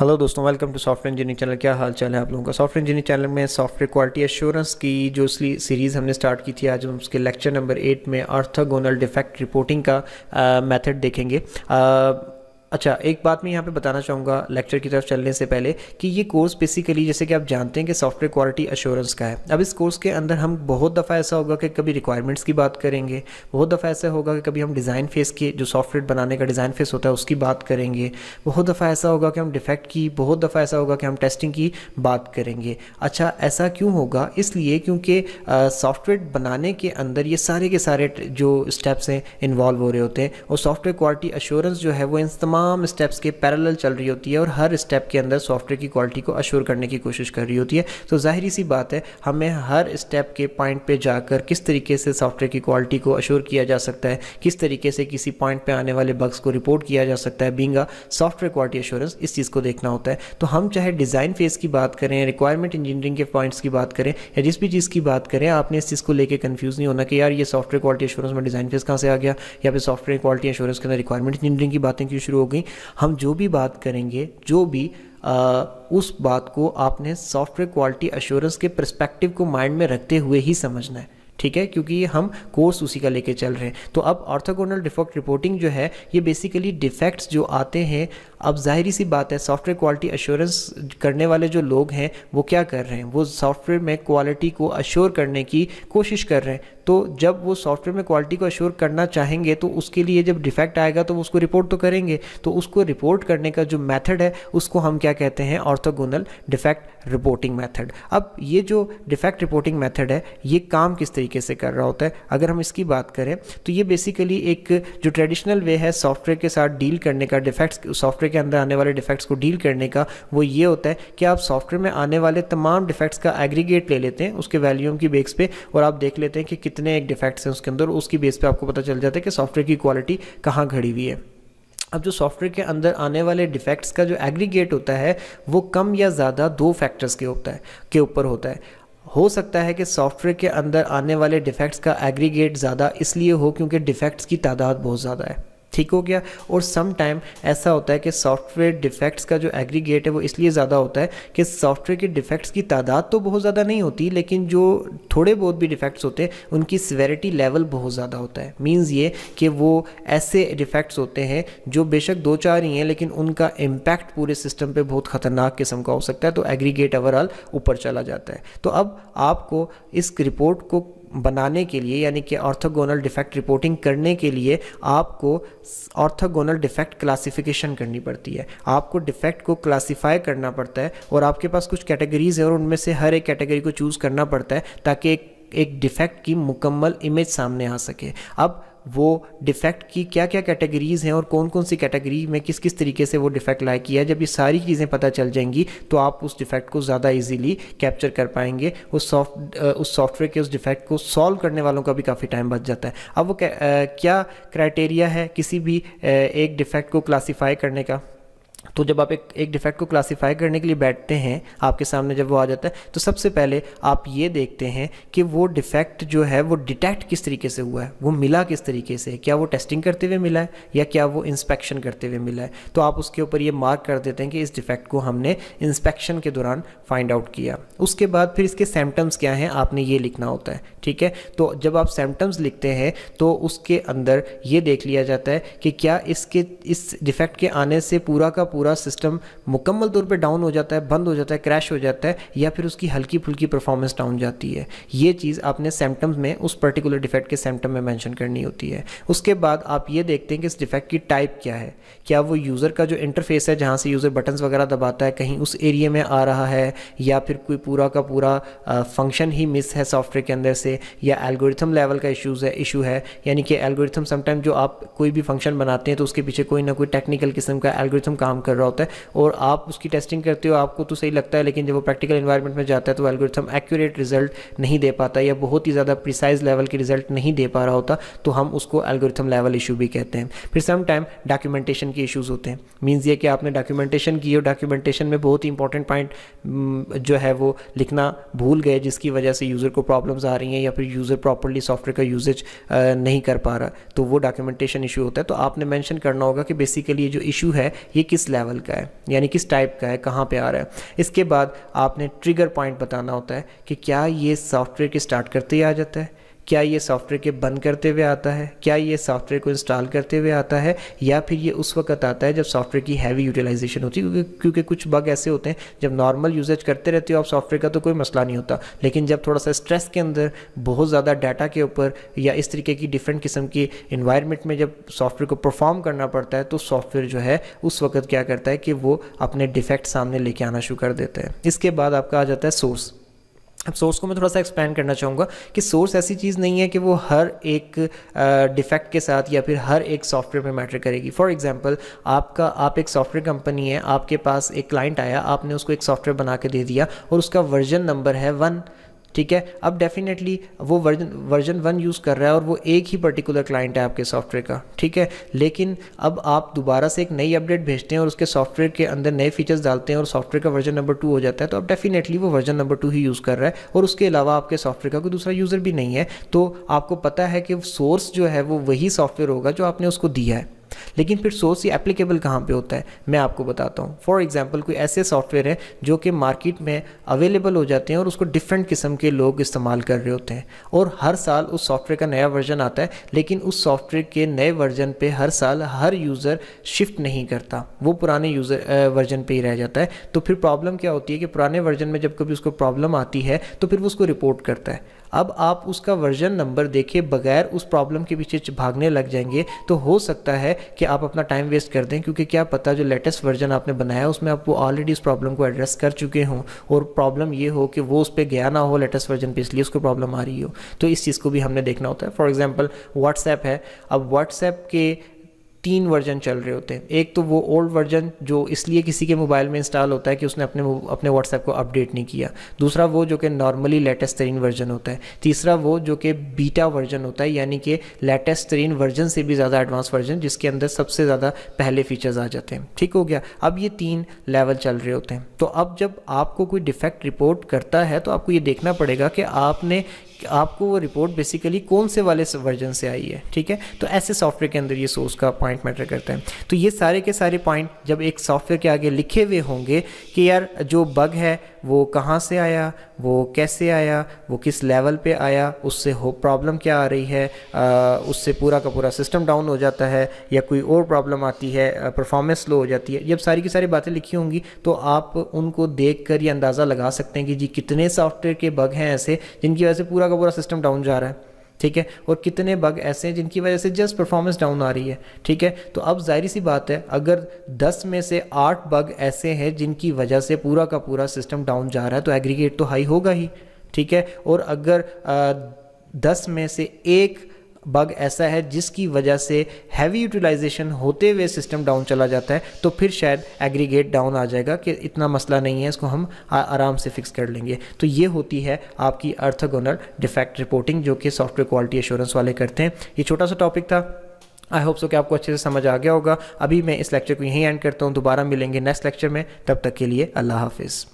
hello दोस्तों welcome to software engineering channel क्या हाल चाल है आप लोगों का सॉफ्टवेयर इंजीनियरिंग चैनल में सॉफ्टवेयर क्वालिटी एश्योरेंस की जो सीरीज़ हमने स्टार्ट की थी आज हम उसके लेक्चर नंबर एट में अर्थगोनल डिफेक्ट रिपोर्टिंग का मेथड देखेंगे आ, अच्छा एक बात मैं यहाँ पे बताना चाहूँगा लेक्चर की तरफ चलने से पहले कि ये कोर्स बेसिकली जैसे कि आप जानते हैं कि सॉफ्टवेयर क्वालिटी अश्योरेंस का है अब इस कोर्स के अंदर हम बहुत दफ़ा ऐसा होगा कि कभी रिक्वायरमेंट्स की बात करेंगे बहुत दफ़ा ऐसा होगा कि कभी हम डिज़ाइन फेस के जो सॉफ्टवेयर बनाने का डिज़ाइन फेस होता है उसकी बात करेंगे बहुत दफ़ा ऐसा होगा कि हम डिफेक्ट की बहुत दफ़ा ऐसा होगा कि हम टेस्टिंग की बात करेंगे अच्छा ऐसा क्यों होगा इसलिए क्योंकि सॉफ्टवेयर बनाने के अंदर ये सारे के सारे जो स्टेप्स हैं इन्वॉल्व हो रहे होते हैं और सॉफ्टवेयर क्वालिटी अश्योरेंस जो है वो इन तमाम तमाम स्टेप्स के पैरेलल चल रही होती है और हर स्टेप के अंदर सॉफ्टवेयर की क्वालिटी को अश्योर करने की कोशिश कर रही होती है तो जाहिर सी बात है हमें हर स्टेप के पॉइंट पे जाकर किस तरीके से सॉफ्टवेयर की क्वालिटी को अश्योर किया जा सकता है किस तरीके से किसी पॉइंट पे आने वाले बग्स को रिपोर्ट किया जा सकता है बींगा सॉफ्टवेयर क्वालिटी अश्योरेंस इस चीज़ को देखना होता है तो हम चाहे डिज़ाइन फेज़ की बात करें रिक्वायरमेंट इंजीनियरिंग के पॉइंट्स की बात करें या जिस भी चीज़ की बात करें आपने इस चीज़ को लेकर कन्फ्यूज़ नहीं होना कि यार ये सॉफ्टवेयर क्वालिटी अश्योरेंस में डिज़ाइन फेज़ कहाँ से आ गया या फिर सॉफ्टवेयर क्वालिटी अश्योरेंस के अंदर रिक्वायरमेंट इंजीनियरिंग की बातें क्यों शुरू हो गई हम जो भी बात करेंगे जो भी आ, उस बात को आपने सॉफ्टवेयर क्वालिटी अश्योरेंस के परस्पेक्टिव को माइंड में रखते हुए ही समझना है ठीक है क्योंकि हम कोर्स उसी का लेके चल रहे हैं तो अब ऑर्थोगोनल डिफेक्ट रिपोर्टिंग जो है ये बेसिकली डिफेक्ट्स जो आते हैं अब जाहिर सी बात है सॉफ्टवेयर क्वालिटी एश्योरेंस करने वाले जो लोग हैं वो क्या कर रहे हैं वो सॉफ्टवेयर में क्वालिटी को अश्योर करने की कोशिश कर रहे हैं तो जब वो सॉफ्टवेयर में क्वालिटी को अश्योर करना चाहेंगे तो उसके लिए जब डिफेक्ट आएगा तो वो उसको रिपोर्ट तो करेंगे तो उसको रिपोर्ट करने का जो मैथड है उसको हम क्या कहते हैं ऑर्थोगोनल डिफेक्ट रिपोर्टिंग मैथड अब ये जो डिफेक्ट रिपोर्टिंग मैथड है ये काम किस तरीके से कर रहा होता है अगर हम इसकी बात करें तो ये बेसिकली एक जो ट्रेडिशनल वे है सॉफ्टवेयर के साथ डील करने का डिफेक्ट्स सॉफ्टवेयर के अंदर आने वाले डिफेक्ट्स को डील करने का वो ये होता है कि आप सॉफ्टवेयर में आने वाले तमाम डिफेक्ट्स का एग्रीगेट ले लेते हैं उसके वैल्यूम की बेस पे और आप देख लेते हैं कि कितने एक डिफेक्ट्स हैं उसके अंदर उसकी बेस पे आपको पता चल जाता है कि सॉफ्टवेयर की क्वालिटी कहाँ घड़ी हुई है अब जो सॉफ्टवेयर के अंदर आने वाले डिफेक्ट्स का जो एग्रीगेट होता है वो कम या ज़्यादा दो फैक्टर्स के होता है के ऊपर होता है हो सकता है कि सॉफ्टवेयर के अंदर आने वाले डिफेक्ट्स का एग्रीगेट ज़्यादा इसलिए हो क्योंकि डिफेक्ट्स की तादाद बहुत ज़्यादा है ठीक हो गया और सम टाइम ऐसा होता है कि सॉफ्टवेयर डिफेक्ट्स का जो एग्रीगेट है वो इसलिए ज़्यादा होता है कि सॉफ्टवेयर के डिफेक्ट्स की तादाद तो बहुत ज़्यादा नहीं होती लेकिन जो थोड़े बहुत भी डिफेक्ट्स होते हैं उनकी सिवेरिटी लेवल बहुत ज़्यादा होता है मीन्स ये कि वो ऐसे डिफेक्ट्स होते हैं जो बेशक दो चार ही हैं लेकिन उनका इम्पैक्ट पूरे सिस्टम पर बहुत ख़तरनाक किस्म का हो सकता है तो एग्रीगेट ओवरऑल ऊपर चला जाता है तो अब आपको इस रिपोर्ट को बनाने के लिए यानी कि ऑर्थोगोनल डिफेक्ट रिपोर्टिंग करने के लिए आपको ऑर्थोगोनल डिफेक्ट क्लासिफिकेशन करनी पड़ती है आपको डिफेक्ट को क्लासिफाई करना पड़ता है और आपके पास कुछ कैटेगरीज़ हैं और उनमें से हर एक कैटेगरी को चूज़ करना पड़ता है ताकि एक एक डिफेक्ट की मुकम्मल इमेज सामने आ सके अब वो डिफेक्ट की क्या क्या कैटेगरीज़ हैं और कौन कौन सी कैटेगरी में किस किस तरीके से वो डिफेक्ट लाइक किया है जब ये सारी चीज़ें पता चल जाएंगी तो आप उस डिफेक्ट को ज़्यादा इजीली कैप्चर कर पाएंगे उस सॉफ्ट उस सॉफ्टवेयर के उस डिफेक्ट को सॉल्व करने वालों का भी काफ़ी टाइम बच जाता है अब वो क्या क्राइटेरिया है किसी भी एक डिफेक्ट को क्लासीफाई करने का तो जब आप एक एक डिफेक्ट को क्लासिफाई करने के लिए बैठते हैं आपके सामने जब वो आ जाता है तो सबसे पहले आप ये देखते हैं कि वो डिफेक्ट जो है वो डिटेक्ट किस तरीके से हुआ है वो मिला किस तरीके से क्या वो टेस्टिंग करते हुए मिला है या क्या वो इंस्पेक्शन करते हुए मिला है तो आप उसके ऊपर ये मार्क कर देते हैं कि इस डिफेक्ट को हमने इंस्पेक्शन के दौरान फाइंड आउट किया उसके बाद फिर इसके सिम्टम्स क्या हैं आपने ये लिखना होता है ठीक है तो जब आप सिम्टम्स लिखते हैं तो उसके अंदर ये देख लिया जाता है कि क्या इसके इस डिफेक्ट के आने से पूरा का पूरा सिस्टम मुकम्मल तौर पे डाउन हो जाता है बंद हो जाता है क्रैश हो जाता है या फिर उसकी हल्की फुल्की परफॉर्मेंस डाउन जाती है ये चीज़ आपने सिम्टम्स में उस पर्टिकुलर डिफेक्ट के सिम्टम में मैंशन करनी होती है उसके बाद आप ये देखते हैं कि इस डिफेक्ट की टाइप क्या है क्या वो यूज़र का जो इंटरफेस है जहाँ से यूज़र बटन्स वगैरह दबाता है कहीं उस एरिया में आ रहा है या फिर कोई पूरा का पूरा फंक्शन ही मिस है सॉफ्टवेयर के अंदर से या एल्गोरिथम लेवल का इशूज़ है इशू है यानी कि एल्गोरिथम समटाइम जो आप कोई भी फंक्शन बनाते हैं तो उसके पीछे कोई ना कोई टेक्निकल किस्म का एल्गोरिथम काम कर रहा होता है और आप उसकी टेस्टिंग करते हो आपको तो सही लगता है लेकिन जब वो प्रैक्टिकल इन्वायरमेंट में जाता है तो एल्गोरिथम एक्यूरेट रिजल्ट नहीं दे पाता या बहुत ही ज़्यादा प्रिसाइज लेवल के रिजल्ट नहीं दे पा रहा होता तो हम उसको एल्गोरिथम लेवल इशू भी कहते हैं फिर सम टाइम डॉक्यूमेंटेशन के इशूज़ होते हैं मीन्स ये कि आपने डॉक्यूमेंटेशन की और डॉक्यूमेंटेशन में बहुत ही इंपॉर्टेंट पॉइंट mm, जो है वो लिखना भूल गए जिसकी वजह से यूज़र को प्रॉब्लम्स आ रही हैं या फिर यूज़र प्रॉपरली सॉफ्टवेयर का यूजेज नहीं कर पा रहा तो वो डॉक्यूमेंटेशन इशू होता है तो आपने मैंशन करना होगा कि बेसिकली ये जो इशू है ये किस लेवल का है यानी किस टाइप का है कहाँ पे आ रहा है इसके बाद आपने ट्रिगर पॉइंट बताना होता है कि क्या ये सॉफ्टवेयर के स्टार्ट करते ही आ जाता है क्या ये सॉफ्टवेयर के बंद करते हुए आता है क्या ये सॉफ्टवेयर को इंस्टॉल करते हुए आता है या फिर ये उस वक्त आता है जब सॉफ्टवेयर की हैवी यूटिलाइजेशन होती है क्योंकि क्योंकि कुछ बग ऐसे होते हैं जब नॉर्मल यूजेज करते रहते हो आप सॉफ्टवेयर का तो कोई मसला नहीं होता लेकिन जब थोड़ा सा स्ट्रेस के अंदर बहुत ज़्यादा डाटा के ऊपर या इस तरीके की डिफरेंट किस्म की इन्वायरमेंट में जब सॉफ्टवेयर को परफॉर्म करना पड़ता है तो सॉफ्टवेयर जो है उस वक्त क्या करता है कि वो अपने डिफेक्ट सामने लेके आना शुरू कर देते हैं इसके बाद आपका आ जाता है सोर्स अब सोर्स को मैं थोड़ा सा एक्सप्लेन करना चाहूँगा कि सोर्स ऐसी चीज़ नहीं है कि वो हर एक डिफेक्ट uh, के साथ या फिर हर एक सॉफ्टवेयर पे मैटर करेगी फॉर एग्जांपल आपका आप एक सॉफ्टवेयर कंपनी है आपके पास एक क्लाइंट आया आपने उसको एक सॉफ्टवेयर बना के दे दिया और उसका वर्जन नंबर है वन ठीक है अब डेफिनेटली वो वर्जन वर्जन वन यूज़ कर रहा है और वो एक ही पर्टिकुलर क्लाइंट है आपके सॉफ्टवेयर का ठीक है लेकिन अब आप दोबारा से एक नई अपडेट भेजते हैं और उसके सॉफ्टवेयर के अंदर नए फीचर्स डालते हैं और सॉफ्टवेयर का वर्जन नंबर टू हो जाता है तो अब डेफिनेटली वो वर्जन नंबर टू ही यूज़ कर रहा है और उसके अलावा आपके सॉफ्टवेयर का कोई दूसरा यूज़र भी नहीं है तो आपको पता है कि सोर्स जो है वो वही सॉफ्टवेयर होगा जो आपने उसको दिया है लेकिन फिर सोर्स ये एप्लीकेबल कहाँ पे होता है मैं आपको बताता हूँ फॉर एग्जाम्पल कोई ऐसे सॉफ्टवेयर है जो कि मार्केट में अवेलेबल हो जाते हैं और उसको डिफरेंट किस्म के लोग इस्तेमाल कर रहे होते हैं और हर साल उस सॉफ्टवेयर का नया वर्जन आता है लेकिन उस सॉफ्टवेयर के नए वर्जन पर हर साल हर यूज़र शिफ्ट नहीं करता वो पुराने यूज़र वर्जन पर ही रह जाता है तो फिर प्रॉब्लम क्या होती है कि पुराने वर्जन में जब कभी उसको प्रॉब्लम आती है तो फिर वो उसको रिपोर्ट करता है अब आप उसका वर्जन नंबर देखे बगैर उस प्रॉब्लम के पीछे भागने लग जाएंगे तो हो सकता है कि आप अपना टाइम वेस्ट कर दें क्योंकि क्या पता जो लेटेस्ट वर्जन आपने बनाया उसमें आप वो ऑलरेडी उस प्रॉब्लम को एड्रेस कर चुके हों और प्रॉब्लम ये हो कि वो उस पर गया ना हो लेटेस्ट वर्जन पर इसलिए उसको प्रॉब्लम आ रही हो तो इस चीज़ को भी हमने देखना होता है फॉर एग्जाम्पल व्हाट्सएप है अब व्हाट्सएप के तीन वर्जन चल रहे होते हैं एक तो वो ओल्ड वर्जन जो इसलिए किसी के मोबाइल में इंस्टॉल होता है कि उसने अपने अपने व्हाट्सएप को अपडेट नहीं किया दूसरा वो जो कि नॉर्मली लेटेस्ट तरीन वर्जन होता है तीसरा वो जो कि बीटा वर्जन होता है यानी कि लेटेस्ट तरीन वर्जन से भी ज़्यादा एडवांस वर्जन जिसके अंदर सबसे ज़्यादा पहले फीचर्स आ जाते हैं ठीक हो गया अब ये तीन लेवल चल रहे होते हैं तो अब जब आपको कोई डिफेक्ट रिपोर्ट करता है तो आपको ये देखना पड़ेगा कि आपने आपको वो रिपोर्ट बेसिकली कौन से वाले वर्जन से आई है ठीक है तो ऐसे सॉफ्टवेयर के अंदर ये सोर्स का पॉइंट मैटर करता है तो ये सारे के सारे पॉइंट जब एक सॉफ्टवेयर के आगे लिखे हुए होंगे कि यार जो बग है वो कहाँ से आया वो कैसे आया वो किस लेवल पे आया उससे हो प्रॉब्लम क्या आ रही है आ, उससे पूरा का पूरा सिस्टम डाउन हो जाता है या कोई और प्रॉब्लम आती है परफॉर्मेंस लो हो जाती है जब सारी की सारी बातें लिखी होंगी तो आप उनको देख कर ये अंदाज़ा लगा सकते हैं कि जी कितने सॉफ्टवेयर के बग हैं ऐसे जिनकी वजह से पूरा का पूरा सिस्टम डाउन जा रहा है ठीक है और कितने बग ऐसे हैं जिनकी वजह से जस्ट परफॉर्मेंस डाउन आ रही है ठीक है तो अब जाहिर सी बात है अगर 10 में से 8 बग ऐसे हैं जिनकी वजह से पूरा का पूरा सिस्टम डाउन जा रहा है तो एग्रीगेट तो हाई होगा ही ठीक है और अगर आ, 10 में से एक बग ऐसा है जिसकी वजह से हैवी यूटिलाइजेशन होते हुए सिस्टम डाउन चला जाता है तो फिर शायद एग्रीगेट डाउन आ जाएगा कि इतना मसला नहीं है इसको हम आराम से फिक्स कर लेंगे तो ये होती है आपकी अर्थगोनल डिफेक्ट रिपोर्टिंग जो कि सॉफ्टवेयर क्वालिटी एश्योरेंस वाले करते हैं ये छोटा सा टॉपिक था आई होप सो कि आपको अच्छे से समझ आ गया होगा अभी मैं इस लेक्चर को यहीं एंड करता हूँ दोबारा मिलेंगे नेक्स्ट लेक्चर में तब तक के लिए अल्लाह हाफिज़